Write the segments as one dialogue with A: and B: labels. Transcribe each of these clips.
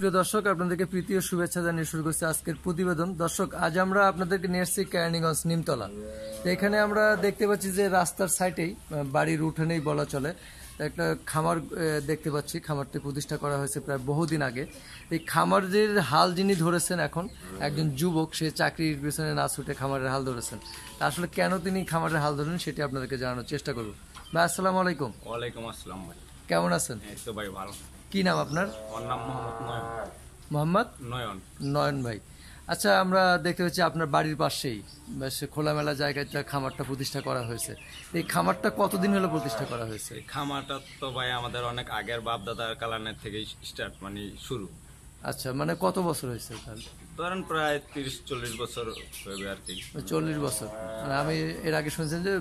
A: প্রিয় দর্শক আপনাদেরকে প্রীতীয় শুভেচ্ছা জানিয়ে শুরু করছি আজকের প্রতিবেদন দর্শক আজ আমরা আপনাদেরকে নিয়ে এসেছি কেরানীগঞ্জ নিমতলা এখানে আমরা দেখতে পাচ্ছি যে রাস্তার সাইটেই বাড়ির উঠানেই বলা চলে একটা খামার দেখতে পাচ্ছি খামারটি প্রতিষ্ঠা করা হয়েছে প্রায় বহুদিন আগে এই খামারের হাল যিনি ধরেছেন এখন একজন যুবক সে চাকরির পেছনে না ছুটে খামারের হাল ধরেছেন আসলে কেন তিনি খামারের হাল ধরেন সেটি আপনাদেরকে জানানোর চেষ্টা করব ভাই আসসালামু আলাইকুম
B: ওয়ালাইকুম আসসালাম ভাই কেমন আছেন ভাই ভালো কি নাম আপনার নাম
A: মোহাম্মদ নয়ন নয়ন নয়ন ভাই আচ্ছা আমরা দেখতে পাচ্ছি আপনার বাড়ির পাশেই বেশ খোলামেলা জায়গায় খামারটা প্রতিষ্ঠা করা হয়েছে এই খামারটা কতদিন হলো প্রতিষ্ঠা করা হয়েছে
B: খামারটা তো ভাই আমাদের অনেক আগের বাপ দাদার কালানের থেকে স্টার্ট মানে শুরু
A: আচ্ছা মানে কত বছর হয়েছে তাহলে
B: ধরেন প্রায় তিরিশ চল্লিশ বছর হবে আর কি চল্লিশ
A: বছর মানে আমি এর আগে শুনছেন যে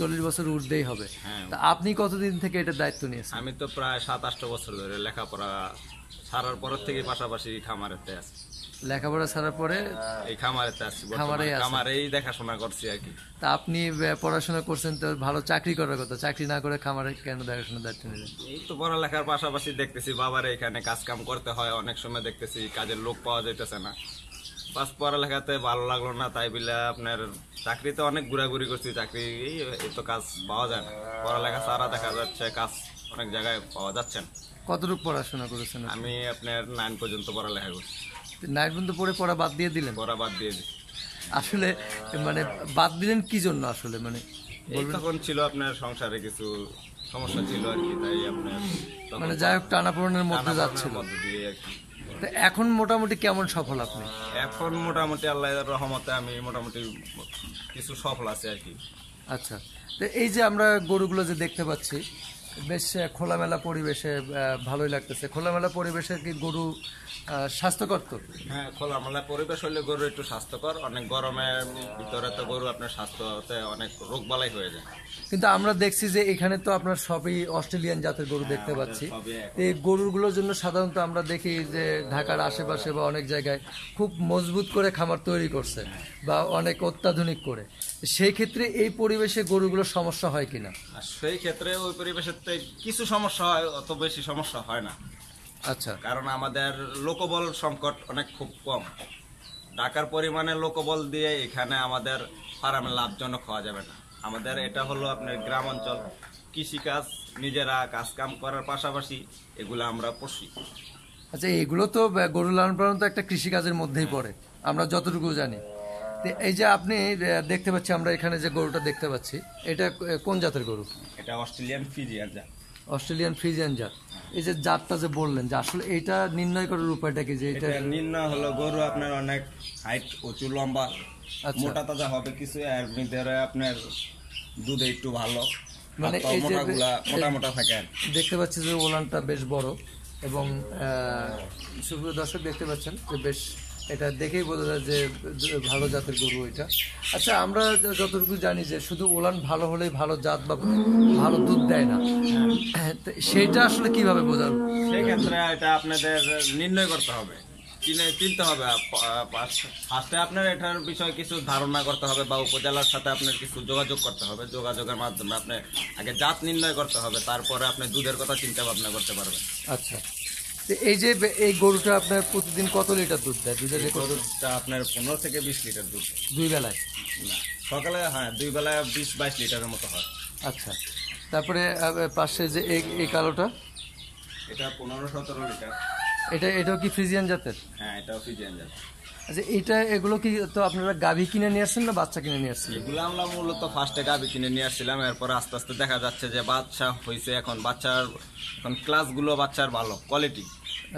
A: চল্লিশ বছর উঠতেই হবে হ্যাঁ। তা আপনি কতদিন থেকে এটার দায়িত্ব নিয়েছেন
B: আমি তো প্রায় সাত আটটা বছর ধরে লেখাপড়া সারার পরের থেকে পাশাপাশি খামারেতে আছি
A: লেখাপড়া ছাড়ার পরে
B: এই খামারে খামারে খামারেই দেখাশোনা করছি আর কি
A: তা আপনি পড়াশোনা করছেন তো ভালো চাকরি করার কথা চাকরি না করে খামারে কেন দেখাশোনা দায়িত্ব নিলেন
B: এই তো পড়ালেখার পাশাপাশি দেখতেছি বাবার এখানে কাজ কাম করতে হয় অনেক সময় দেখতেছি কাজের লোক পাওয়া যাইতেছে না পাস পড়ালেখাতে ভালো লাগলো না তাই বলে আপনার চাকরিতে অনেক ঘোরাঘুরি করছি চাকরি এই তো কাজ পাওয়া যায় না পড়ালেখা সারা দেখা যাচ্ছে কাজ অনেক জায়গায় পাওয়া যাচ্ছে না
A: কতটুকু পড়াশোনা করেছেন আমি
B: আপনার নাইন পর্যন্ত পড়ালেখা করছি নাইট বন্ধু পরে পড়া বাদ দিয়ে দিলেন পড়া বাদ দিয়ে
A: আসলে মানে বাদ দিলেন কি জন্য আসলে মানে
B: তখন ছিল আপনার সংসারে কিছু সমস্যা ছিল আর কি তাই আপনার মানে যাই হোক
A: টানাপোড়নের মধ্যে যাচ্ছিল দিয়ে আর কি এখন মোটামুটি কেমন সফল আপনি
B: এখন মোটামুটি আল্লাহর রহমতে আমি মোটামুটি কিছু সফল আছে আর কি
A: আচ্ছা তো এই যে আমরা গরুগুলো যে দেখতে পাচ্ছি বেশ খোলামেলা পরিবেশে ভালোই লাগতেছে খোলামেলা পরিবেশে কি গরু স্বাস্থ্যকর তো
B: হ্যাঁ খোলামেলা পরিবেশ হলে গরু একটু স্বাস্থ্যকর অনেক গরমে ভিতরে তো গরু আপনার স্বাস্থ্যতে অনেক রোগ বালাই হয়ে যায়
A: কিন্তু আমরা দেখছি যে এখানে তো আপনার সবই অস্ট্রেলিয়ান জাতের গরু হ্যাঁ, দেখতে পাচ্ছি এই গরুগুলোর জন্য সাধারণত আমরা দেখি যে ঢাকার আশেপাশে বা অনেক জায়গায় খুব মজবুত করে খামার তৈরি করছে বা অনেক অত্যাধুনিক করে সেই ক্ষেত্রে এই পরিবেশে গরুগুলোর সমস্যা হয় কিনা
B: সেই ক্ষেত্রে ওই পরিবেশের করতে কিছু সমস্যা হয় অত বেশি সমস্যা হয় না আচ্ছা কারণ আমাদের লোকবল সংকট অনেক খুব কম ডাকার পরিমাণে লোকবল দিয়ে এখানে আমাদের ফার্মে লাভজনক হওয়া যাবে না আমাদের এটা হলো আপনার গ্রাম অঞ্চল কৃষিকাজ নিজেরা কাজ কাম করার পাশাপাশি এগুলো আমরা পুষি
A: আচ্ছা এগুলো তো গরু লালন পালন তো একটা কৃষিকাজের মধ্যেই পড়ে আমরা যতটুকু জানি এই যে আপনি দেখতে পাচ্ছি আমরা এখানে যে গরুটা দেখতে পাচ্ছি এটা কোন জাতের গরু
B: এটা অস্ট্রেলিয়ান ফিজিয়ান জাত
A: অস্ট্রেলিয়ান ফ্রিজিয়ান জাত এই যে জাতটা যে বললেন যে আসলে এটা নির্ণয় করার উপায়টা কি যে এটা
B: নির্ণয় হলো গরু আপনার অনেক হাইট উঁচু লম্বা আচ্ছা। মোটা তাজা হবে কিছু আর ভিতরে আপনার দুধ একটু ভালো মানে এই যে মোটা মোটা থাকে
A: দেখতে পাচ্ছি যে ওলানটা বেশ বড় এবং সুপ্রিয় দর্শক দেখতে পাচ্ছেন যে বেশ এটা দেখেই বোঝা যায় যে ভালো জাতের গরু এটা আচ্ছা আমরা যতটুকু জানি যে শুধু ওলান ভালো হলেই ভালো জাত বা ভালো দুধ দেয় না সেটা আসলে কিভাবে বোঝাবো সেক্ষেত্রে
B: এটা আপনাদের নির্ণয় করতে হবে চিনতে হবে ফার্স্টে আপনার এটার বিষয়ে কিছু ধারণা করতে হবে বা উপজেলার সাথে আপনার কিছু যোগাযোগ করতে হবে যোগাযোগের মাধ্যমে আপনি আগে জাত নির্ণয় করতে হবে তারপরে আপনি দুধের কথা চিন্তা ভাবনা করতে পারবেন
A: আচ্ছা এই যে এই গরুটা আপনার প্রতিদিন কত লিটার দুধ দেয় দুধের গরুটা
B: আপনার পনেরো থেকে বিশ লিটার দুধ দুই বেলায় না সকালে হ্যাঁ দুই বেলায় বিশ বাইশ লিটারের মতো হয়
A: আচ্ছা তারপরে পাশে যে এই কালোটা
B: এটা পনেরো সতেরো লিটার
A: এটা এটাও কি ফ্রিজিয়ান জাতের
B: হ্যাঁ এটাও ফ্রিজিয়ান জাতের
A: আচ্ছা এটা এগুলো কি তো আপনারা গাভী কিনে নিয়ে আসছেন না বাচ্চা কিনে নিয়ে আসছেন
B: এগুলো আমরা মূলত ফার্স্টে গাভী কিনে নিয়ে আসছিলাম এরপর আস্তে আস্তে দেখা যাচ্ছে যে বাচ্চা হয়েছে এখন বাচ্চার এখন ক্লাসগুলো বাচ্চার ভালো কোয়ালিটি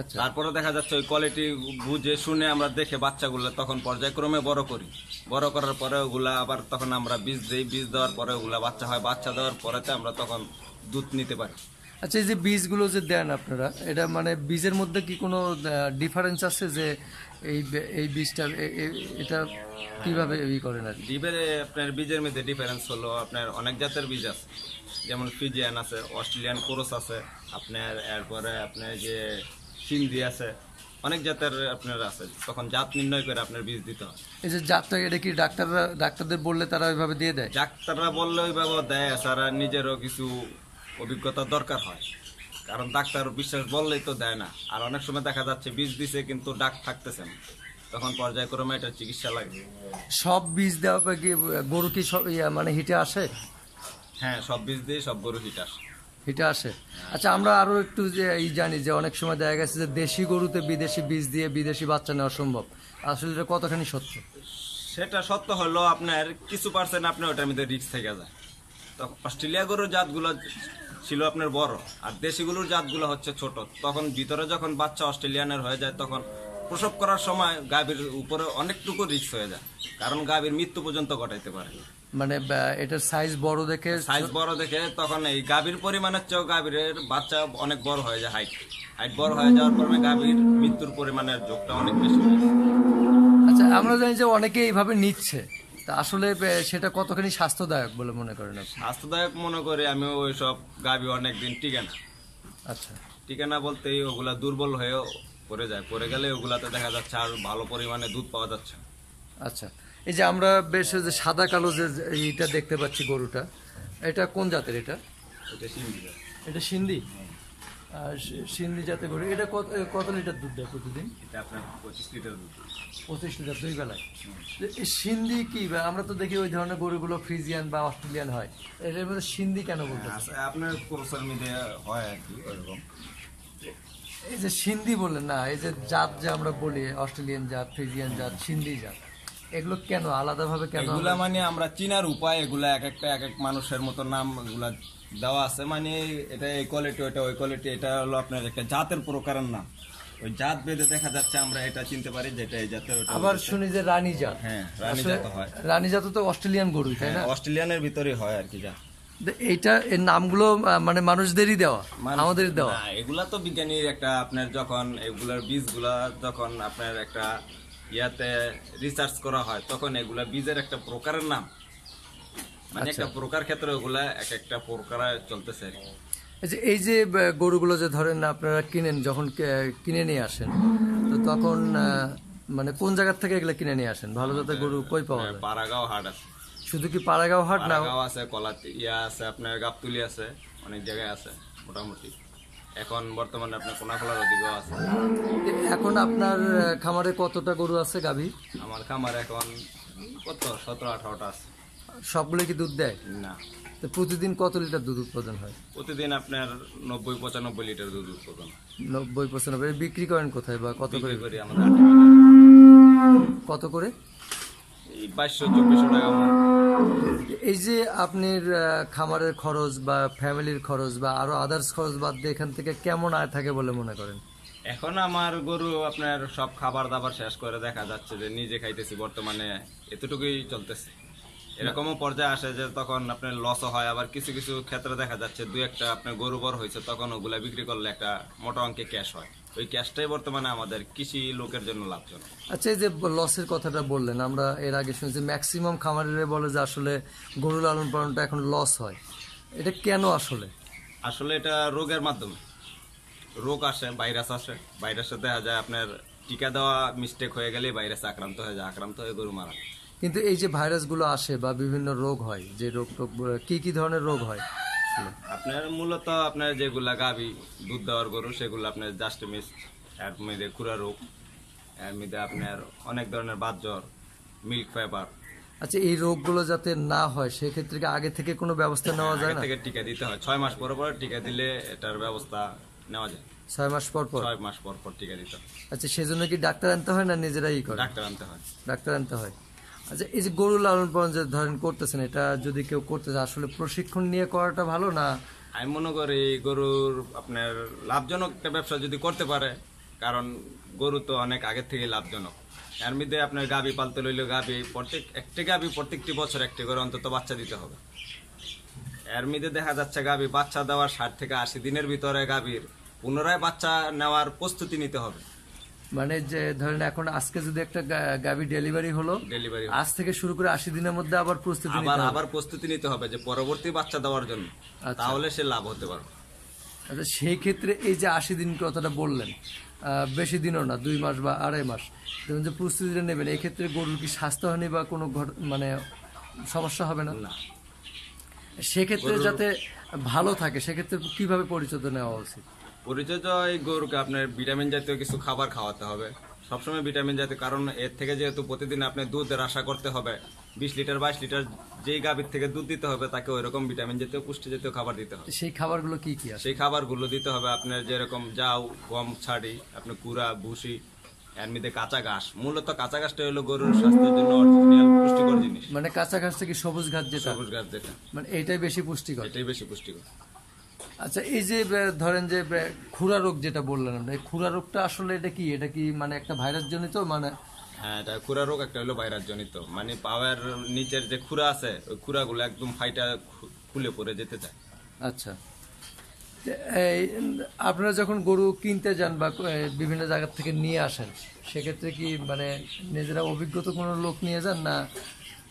B: আচ্ছা তারপরে দেখা যাচ্ছে ওই কোয়ালিটি বুঝে শুনে আমরা দেখে বাচ্চাগুলো তখন পর্যায়ক্রমে বড় করি বড় করার পরে ওগুলা আবার তখন আমরা বীজ দিই বীজ দেওয়ার পরে ওগুলো বাচ্চা হয় বাচ্চা দেওয়ার পরেতে আমরা তখন দুধ নিতে পারি
A: আচ্ছা এই যে বীজগুলো যে দেন আপনারা এটা মানে বীজের মধ্যে কি কোনো ডিফারেন্স আছে যে এই এই বীজটা এটা কিভাবে ই করেন আর
B: ডিবের আপনার বীজের মধ্যে ডিফারেন্স হলো আপনার অনেক জাতের বীজ আছে যেমন ফিজিয়ান আছে অস্ট্রেলিয়ান কোরস আছে আপনার এরপরে আপনার যে সিন্ধি আছে অনেক জাতের আপনার আছে তখন জাত নির্ণয় করে আপনার বীজ দিতে হয়
A: এই যে জাতটা এটা কি ডাক্তাররা ডাক্তারদের বললে তারা ওইভাবে দিয়ে দেয়
B: ডাক্তাররা বললে ওইভাবে দেয় তারা নিজেরও কিছু অভিজ্ঞতা দরকার হয় কারণ ডাক্তার বিশ্বাস বললেই তো দেয় না আর অনেক সময় দেখা যাচ্ছে বীজ দিছে কিন্তু ডাক থাকতেছে না তখন পর্যায়ক্রমে এটা চিকিৎসা লাগবে
A: সব বীজ দেওয়া কি গরু কি সব মানে হিটে আসে
B: হ্যাঁ সব বীজ দিয়ে সব গরু হিট আসে
A: হিটে আসে হ্যাঁ। আচ্ছা আমরা আরও একটু যে এই জানি যে অনেক সময় দেখা গেছে যে দেশি গরুতে বিদেশি বীজ দিয়ে বিদেশি বাচ্চা নেওয়া সম্ভব আসলে এটা কতখানি সত্য
B: সেটা সত্য হলো আপনার কিছু পার্সেন্ট আপনার ওটার মধ্যে রিক্স থেকে যায় তখন অস্ট্রেলিয়া গরুর জাতগুলো ছিল আপনার বড় আর দেশিগুলোর জাতগুলো হচ্ছে ছোট তখন ভিতরে যখন বাচ্চা অস্ট্রেলিয়ানের হয়ে যায় তখন প্রসব করার সময় গাভীর উপরে অনেকটুকু রিস্ক হয়ে যায় কারণ গাভীর মৃত্যু পর্যন্ত ঘটাইতে পারে
A: মানে এটার সাইজ বড়
B: দেখে সাইজ বড় দেখে তখন এই গাভীর পরিমাণের চেয়েও গাভীর বাচ্চা অনেক বড় হয়ে যায় হাইট হাইট বড় হয়ে যাওয়ার পরে গাভীর মৃত্যুর পরিমাণের যোগটা অনেক বেশি
A: আচ্ছা আমরা জানি যে অনেকে এইভাবে নিচ্ছে তা আসলে সেটা কতখানি স্বাস্থ্যদায়ক বলে মনে করেন
B: স্বাস্থ্যদায়ক মনে করে আমি ওই সব গাবি অনেকদিন টিকে না আচ্ছা টিকে না বলতে ওগুলা দুর্বল হয়ে পড়ে যায় পড়ে গেলে ওগুলাতে দেখা যাচ্ছে আর ভালো পরিমাণে দুধ পাওয়া যাচ্ছে
A: আচ্ছা এই যে আমরা বেশ যে সাদা কালো যে এইটা দেখতে পাচ্ছি গরুটা এটা কোন জাতের এটা এটা সিন্ধি এটা সিন্ধি সিন্দি করে এটা কত কত লিটার দুধ দেয় প্রতিদিন
B: আপনার পঁচিশ লিটার
A: দুই বেলায় এই সিন্দি কি আমরা তো দেখি ওই ধরনের গরুগুলো ফ্রিজিয়ান বা অস্ট্রেলিয়ান হয় এটার মধ্যে সিন্দি কেন বলতে আচ্ছা,
B: আপনার সোশ্যাল মিডিয়া হয়
A: এই যে সিন্ধি বললেন না এই যে জাত যে আমরা বলি অস্ট্রেলিয়ান জাত ফ্রিজিয়ান জাত সিন্ধি জাত এগুলো কেন আলাদাভাবে কেন এগুলা
B: মানে আমরা চিনার উপায় এগুলা এক একটা এক এক মানুষের মতো নাম এগুলা দেওয়া আছে মানে এটা এই কোয়ালিটি ওইটা ওই কোয়ালিটি এটা হলো আপনার একটা জাতের প্রকারের নাম ওই জাত বেঁধে দেখা যাচ্ছে আমরা এটা চিনতে পারি যেটা এই জাতের আবার শুনি যে রানী জাত হ্যাঁ রানী জাত হয়
A: রানী জাত তো অস্ট্রেলিয়ান গরু তাই হ্যাঁ, না অস্ট্রেলিয়ানের ভিতরেই হয় আর কি যা এইটা এর নামগুলো মানে মানুষদেরই দেওয়া আমাদের দেওয়া
B: এগুলা তো বিজ্ঞানীর একটা আপনার যখন এগুলার বীজগুলা যখন আপনার একটা ইয়াতে রিসার্চ করা হয় তখন এগুলা বীজের একটা প্রকারের নাম মানে আচ্ছা। একটা প্রকার ক্ষেত্রে ওগুলা এক একটা চলতেছে আচ্ছা,
A: এই যে গরুগুলো যে ধরেন আপনারা কিনেন যখন কিনে নিয়ে আসেন তো তখন মানে কোন জায়গার থেকে এগুলো কিনে নিয়ে আসেন ভালো জাতের গরু কই পাওয়া যায় পাড়াগাঁও হাট আছে শুধু কি পাড়াগাঁও হাট না
B: আছে কলাতে ইয়া আছে আপনার গাবতুলি আছে অনেক জায়গায় আছে মোটামুটি এখন বর্তমানে আপনার কোনাখোলার অধিক আছে
A: এখন আপনার খামারে কতটা গরু আছে গাভী আমার
B: খামারে এখন কত সতেরো আঠারোটা আছে
A: সবগুলো কি দুধ দেয় না তো প্রতিদিন কত লিটার দুধ উৎপাদন হয়
B: প্রতিদিন আপনার নব্বই পঁচানব্বই লিটার দুধ উৎপাদন
A: নব্বই পঁচানব্বই বিক্রি করেন কোথায় বা কত করে করি কত করে এই বাইশশো চব্বিশশো টাকা এই যে আপনার আহ, খামারের খরচ বা ফ্যামিলির খরচ বা আরো আদার্স খরচ বাদ দিয়ে এখান থেকে কেমন আয় থাকে বলে মনে করেন
B: এখন আমার গরু আপনার সব খাবার দাবার শেষ করে দেখা যাচ্ছে যে নিজে খাইতেছি বর্তমানে এতটুকুই চলতেছে এরকমও পর্যায়ে আসে যে তখন আপনার লসও হয় আবার কিছু কিছু ক্ষেত্রে দেখা যাচ্ছে দু একটা আপনার গরু বড় হয়েছে তখন ওগুলা বিক্রি করলে একটা মোটা অঙ্কে ক্যাশ হয় ওই ক্যাশটাই বর্তমানে আমাদের কৃষি লোকের জন্য লাভজনক
A: আচ্ছা এই যে লসের কথাটা বললেন আমরা এর আগে শুনেছি ম্যাক্সিমাম খামারিরা বলে যে আসলে গরু লালন পালনটা এখন লস হয় এটা কেন আসলে
B: আসলে এটা রোগের মাধ্যমে রোগ আসে ভাইরাস আসে ভাইরাসে দেখা যায় আপনার টিকা দেওয়া মিস্টেক হয়ে গেলে ভাইরাসে আক্রান্ত হয়ে যায় আক্রান্ত হয়ে গরু মারা
A: কিন্তু এই যে ভাইরাসগুলো আসে বা বিভিন্ন রোগ হয় যে রোগ টোগ কি কি ধরনের রোগ হয়
B: আপনার মূলত আপনার যেগুলা গাবি দুধ দেওয়ার গরু সেগুলো আপনার জাস্ট মিস এর কুড়া রোগ এর আপনার অনেক ধরনের বাত জ্বর মিল্ক ফাইবার
A: আচ্ছা এই রোগগুলো যাতে না হয় সেক্ষেত্রে কি আগে থেকে কোনো ব্যবস্থা হ্যাঁ, নেওয়া যায় না থেকে
B: টিকা দিতে হয় ছয় মাস পর পর টিকা দিলে এটার ব্যবস্থা নেওয়া যায়
A: ছয় মাস পর পর
B: ছয় মাস পর পর টিকা দিতে হয়
A: আচ্ছা সেজন্য কি ডাক্তার আনতে হয় না নিজেরাই করে ডাক্তার আনতে হয় ডাক্তার আনতে হয় আচ্ছা এই যে গরু লালন পালন যে ধরেন করতেছেন এটা যদি কেউ করতে চায় আসলে প্রশিক্ষণ নিয়ে করাটা ভালো না
B: আমি মনে করি গরুর আপনার লাভজনক একটা ব্যবসা যদি করতে পারে কারণ গরু তো অনেক আগের থেকে লাভজনক এর মধ্যে আপনার গাবি পালতে লইল গাবি প্রত্যেক একটি গাবি প্রত্যেকটি বছর একটি করে অন্তত বাচ্চা দিতে হবে এর মধ্যে দেখা যাচ্ছে গাবি বাচ্চা দেওয়ার ষাট থেকে আশি দিনের ভিতরে গাভীর পুনরায় বাচ্চা নেওয়ার প্রস্তুতি নিতে হবে
A: মানে যে ধরেন এখন আজকে যদি একটা গাভী ডেলিভারি হলো ডেলিভারি আজ থেকে শুরু করে আশি দিনের মধ্যে আবার প্রস্তুতি আবার আবার
B: প্রস্তুতি নিতে হবে যে পরবর্তী বাচ্চা দেওয়ার জন্য আচ্ছা। তাহলে সে লাভ হতে পারবে
A: আচ্ছা সেই ক্ষেত্রে এই যে আশি দিন কথাটা বললেন বেশি দিনও না দুই মাস বা আড়াই মাস ধরুন যে প্রস্তুতিটা নেবেন এক্ষেত্রে গরুর কি স্বাস্থ্যহানি বা কোনো মানে সমস্যা হবে না না সেক্ষেত্রে যাতে ভালো থাকে সেক্ষেত্রে কিভাবে পরিচর্যা নেওয়া উচিত
B: পরিচর্যায় গরুকে আপনার ভিটামিন জাতীয় কিছু খাবার খাওয়াতে হবে সবসময় ভিটামিন জাতীয় কারণ এর থেকে যেহেতু প্রতিদিন আপনি দুধের আশা করতে হবে বিশ লিটার বাইশ লিটার যেই গাভীর থেকে দুধ দিতে হবে তাকে ওই রকম ভিটামিন জাতীয় পুষ্টি জাতীয় খাবার দিতে হবে
A: সেই খাবারগুলো কি কি
B: সেই খাবারগুলো দিতে হবে আপনার যেরকম যাও গম ছাড়ি আপনার কুড়া ভুসি এর মধ্যে কাঁচা ঘাস মূলত কাঁচা ঘাসটা হলো গরুর স্বাস্থ্যের জন্য পুষ্টিকর জিনিস মানে কাঁচা ঘাস থেকে সবুজ ঘাস যেটা সবুজ ঘাস যেটা মানে এটাই
A: বেশি পুষ্টিকর এটাই বেশি পুষ্টিকর আচ্ছা এই যে ধরেন যে খুরা রোগ যেটা বললেন আপনি খুরা রোগটা আসলে এটা কি এটা কি মানে একটা ভাইরাস জনিত মানে
B: হ্যাঁ এটা খুরা রোগ একটা হলো ভাইরাস জনিত মানে পাওয়ার নিচের যে খুরা আছে ওই খুরাগুলো একদম ফাইটা খুলে পড়ে যেতে চায় আচ্ছা
A: এই আপনারা যখন গরু কিনতে যান বা বিভিন্ন জায়গা থেকে নিয়ে আসেন সেক্ষেত্রে কি মানে নিজেরা অভিজ্ঞতা কোনো লোক নিয়ে যান না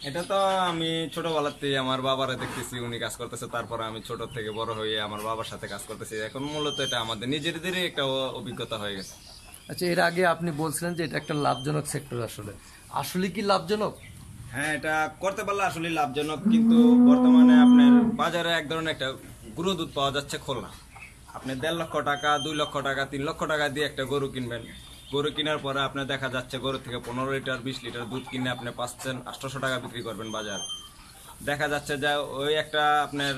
B: এটা তো আমি ছোটবেলাতে আমার বাবারা দেখতেছি উনি কাজ করতেছে তারপর আমি ছোট থেকে বড় হয়ে আমার বাবার সাথে কাজ করতেছি এখন মূলত এটা আমাদের নিজেদেরই একটা অভিজ্ঞতা হয়ে গেছে
A: আচ্ছা এর আগে আপনি বলছিলেন যে এটা একটা লাভজনক সেক্টর আসলে আসলে
B: কি লাভজনক হ্যাঁ এটা করতে পারলে আসলে লাভজনক কিন্তু বর্তমানে আপনার বাজারে এক ধরনের একটা গুঁড়ো দুধ পাওয়া যাচ্ছে খোলা আপনি দেড় লক্ষ টাকা দুই লক্ষ টাকা তিন লক্ষ টাকা দিয়ে একটা গরু কিনবেন গরু কেনার পরে আপনার দেখা যাচ্ছে গরু থেকে পনেরো লিটার বিশ লিটার দুধ কিনে আপনি পাচ্ছেন আঠারোশো টাকা বিক্রি করবেন বাজার দেখা যাচ্ছে যে ওই একটা আপনার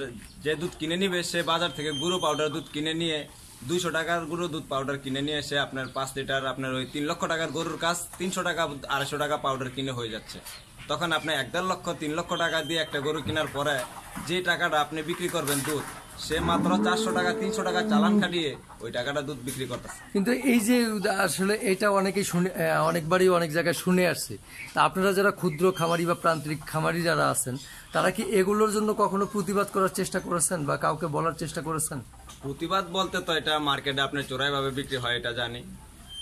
B: যে দুধ কিনে নিবে সে বাজার থেকে গুঁড়ো পাউডার দুধ কিনে নিয়ে দুইশো টাকার গুঁড়ো দুধ পাউডার কিনে নিয়ে এসে আপনার পাঁচ লিটার আপনার ওই তিন লক্ষ টাকার গরুর কাজ তিনশো টাকা আড়াইশো টাকা পাউডার কিনে হয়ে যাচ্ছে তখন আপনি এক দেড় লক্ষ তিন লক্ষ টাকা দিয়ে একটা গরু কেনার পরে যে টাকাটা আপনি বিক্রি করবেন দুধ সে মাত্র চারশো টাকা তিনশো টাকা চালান কাটিয়ে ওই টাকাটা দুধ বিক্রি করতেছে
A: কিন্তু এই যে আসলে এটা অনেকে শুনে অনেকবারই অনেক জায়গায় শুনে আসছে তা আপনারা যারা ক্ষুদ্র খামারি বা প্রান্তিক খামারি যারা আছেন তারা কি এগুলোর জন্য কখনো প্রতিবাদ করার চেষ্টা করেছেন বা কাউকে বলার চেষ্টা করেছেন
B: প্রতিবাদ বলতে তো এটা মার্কেটে আপনার চোরাইভাবে বিক্রি হয় এটা জানি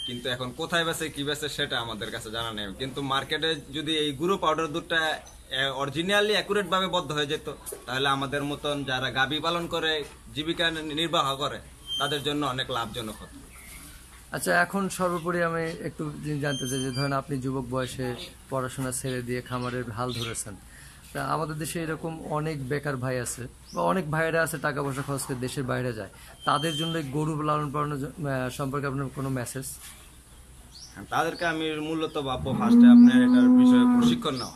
B: কিন্তু এখন কোথায় বেছে কি বেছে সেটা আমাদের কাছে জানা নেই কিন্তু মার্কেটে যদি এই গুঁড়ো পাউডার দুধটা অরিজিনালি ভাবে বদ্ধ হয়ে যেত তাহলে আমাদের মতন যারা গাবি পালন করে জীবিকা নির্বাহ করে তাদের জন্য অনেক লাভজনক হতো
A: আচ্ছা এখন সর্বোপরি আমি একটু জানতে চাই যে ধরেন আপনি যুবক বয়সে পড়াশোনা ছেড়ে দিয়ে খামারের হাল ধরেছেন তা আমাদের দেশে এরকম অনেক বেকার ভাই আছে বা অনেক ভাইরা আছে টাকা পয়সা খরচ করে দেশের বাইরে যায় তাদের জন্য গরু লালন পালন
B: সম্পর্কে আপনার কোনো মেসেজ তাদেরকে আমি মূলত ভাববো ফার্স্টে আপনার এটার বিষয়ে প্রশিক্ষণ নেওয়া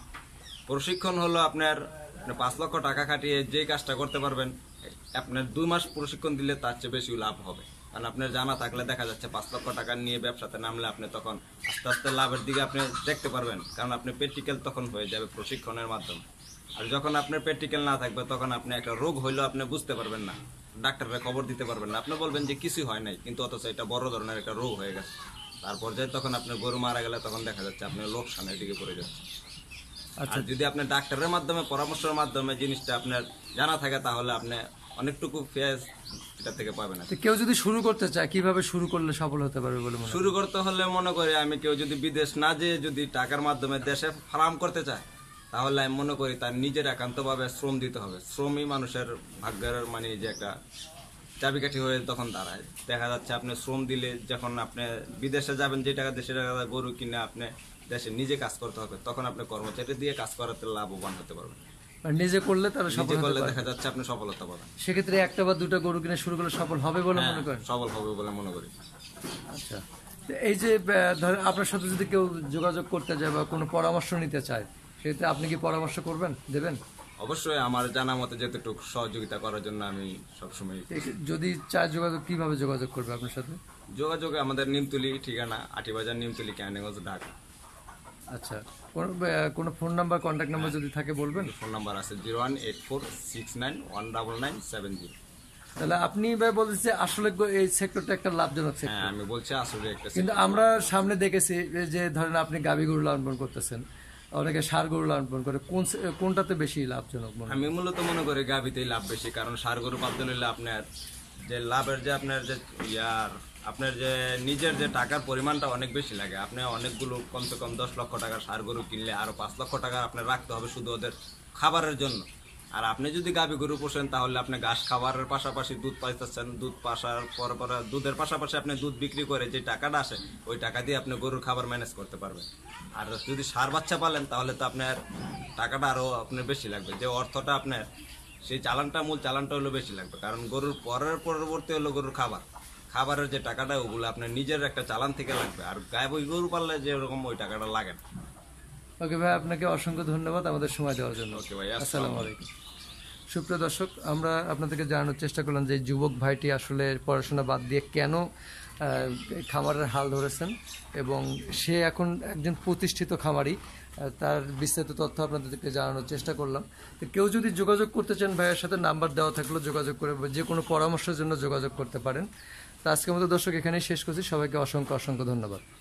B: প্রশিক্ষণ হলো আপনার মানে পাঁচ লক্ষ টাকা খাটিয়ে যে কাজটা করতে পারবেন আপনার দুই মাস প্রশিক্ষণ দিলে তার চেয়ে বেশি লাভ হবে কারণ আপনার জানা থাকলে দেখা যাচ্ছে পাঁচ লক্ষ টাকা নিয়ে ব্যবসাতে নামলে আপনি তখন আস্তে আস্তে লাভের দিকে আপনি দেখতে পারবেন কারণ আপনি প্র্যাকটিক্যাল তখন হয়ে যাবে প্রশিক্ষণের মাধ্যমে আর যখন আপনার প্র্যাকটিক্যাল না থাকবে তখন আপনি একটা রোগ হইলেও আপনি বুঝতে পারবেন না ডাক্তাররা খবর দিতে পারবেন না আপনি বলবেন যে কিছুই হয় নাই কিন্তু অথচ এটা বড় ধরনের একটা রোগ হয়ে গেছে তারপর যে তখন আপনার গরু মারা গেলে তখন দেখা যাচ্ছে আপনার লোকসানের দিকে পড়ে যাচ্ছে আচ্ছা, আচ্ছা যদি আপনার ডাক্তারের মাধ্যমে পরামর্শের মাধ্যমে জিনিসটা আপনার জানা থাকে তাহলে আপনি অনেকটুকু ফেস এটা থেকে পাবেন তো কেউ
A: যদি শুরু করতে চায় কিভাবে শুরু করলে সফল হতে পারবে বলে মনে
B: শুরু করতে হলে মনে করি আমি কেউ যদি বিদেশ না যেয়ে যদি টাকার মাধ্যমে দেশে ফার্ম করতে চায় তাহলে আমি মনে করি তার নিজের একান্তভাবে শ্রম দিতে হবে শ্রমই মানুষের ভাগ্যের মানে যে একটা চাবিকাঠি হয়ে তখন দাঁড়ায় দেখা যাচ্ছে আপনি শ্রম দিলে যখন আপনি বিদেশে যাবেন যে টাকা দেশে টাকা গরু কিনে আপনি দেশে নিজে কাজ করতে হবে তখন আপনি কর্মচারী দিয়ে কাজ করাতে লাভবান হতে পারবেন
A: নিজে করলে তাহলে সফল করলে দেখা
B: যাচ্ছে আপনি সফলতা পাবেন
A: সেক্ষেত্রে একটা বা দুটো গরু কিনে শুরু করলে সফল হবে বলে হ্যাঁ, মনে করেন
B: সফল হবে বলে মনে করি আচ্ছা
A: এই যে ধরেন আপনার সাথে যদি কেউ যোগাযোগ করতে যায় বা কোনো পরামর্শ নিতে চায় সেক্ষেত্রে আপনি কি পরামর্শ করবেন দেবেন
B: অবশ্যই আমার জানা মতে যেতেটুকু সহযোগিতা করার জন্য আমি সবসময় যদি
A: চায় যোগাযোগ কিভাবে যোগাযোগ করবে আপনার সাথে
B: যোগাযোগে আমাদের নিমতুলি ঠিকানা আটিবাজার নিমতুলি ক্যানেগঞ্জ ঢাকা
A: আচ্ছা কোনো ফোন নাম্বার কন্ট্যাক্ট নাম্বার যদি থাকে বলবেন
B: ফোন নাম্বার আছে zero one eight four six nine one double nine seven zero
A: তাহলে আপনি ভাই বলতেছে আসলে এই সেক্টরটা একটা লাভজনক সেক্টর হ্যাঁ,
B: আমি বলছি আসলে একটা কিন্তু আমরা
A: সামনে দেখেছি যে ধরেন আপনি গাবি গরু লালন করতেছেন অনেকে সার গরু লালন করে কোন কোনটাতে বেশি লাভজনক
B: আমি মূলত মনে করি গাবিতেই লাভ বেশি কারণ সার গরু পালতে হলে আপনার যে লাভের যে আপনার যে ইয়ার আপনার যে নিজের যে টাকার পরিমাণটা অনেক বেশি লাগে আপনি অনেকগুলো কমসে কম দশ লক্ষ টাকার সার গরু কিনলে আরও পাঁচ লক্ষ টাকা আপনার রাখতে হবে শুধু ওদের খাবারের জন্য আর আপনি যদি গাভী গরু পোষেন তাহলে আপনি ঘাস খাবারের পাশাপাশি দুধ পাইতেছেন দুধ পাশার পর পর দুধের পাশাপাশি আপনি দুধ বিক্রি করে যে টাকাটা আসে ওই টাকা দিয়ে আপনি গরুর খাবার ম্যানেজ করতে পারবেন আর যদি সার বাচ্চা পালেন তাহলে তো আপনার টাকাটা আরও আপনার বেশি লাগবে যে অর্থটা আপনার সেই চালানটা মূল চালানটা হলো বেশি লাগবে কারণ গরুর পরের পরবর্তী হলো গরুর খাবার খাবারের যে টাকাটা ওগুলো আপনার নিজের একটা চালান থেকে লাগবে আর গায়ে বই গরু পারলে যে ওরকম ওই টাকাটা লাগে না
A: ওকে ভাই আপনাকে অসংখ্য ধন্যবাদ আমাদের সময় দেওয়ার জন্য ওকে ভাই আসসালামু আলাইকুম সুপ্রিয় দর্শক আমরা আপনাদেরকে জানানোর চেষ্টা করলাম যে যুবক ভাইটি আসলে পড়াশোনা বাদ দিয়ে কেন খামারের হাল ধরেছেন এবং সে এখন একজন প্রতিষ্ঠিত খামারি তার বিস্তারিত তথ্য আপনাদেরকে জানানোর চেষ্টা করলাম তো কেউ যদি যোগাযোগ করতে চান ভাইয়ের সাথে নাম্বার দেওয়া থাকলেও যোগাযোগ করে যে কোনো পরামর্শের জন্য যোগাযোগ করতে পারেন তো আজকের মতো দর্শক এখানেই শেষ করছি সবাইকে অসংখ্য অসংখ্য ধন্যবাদ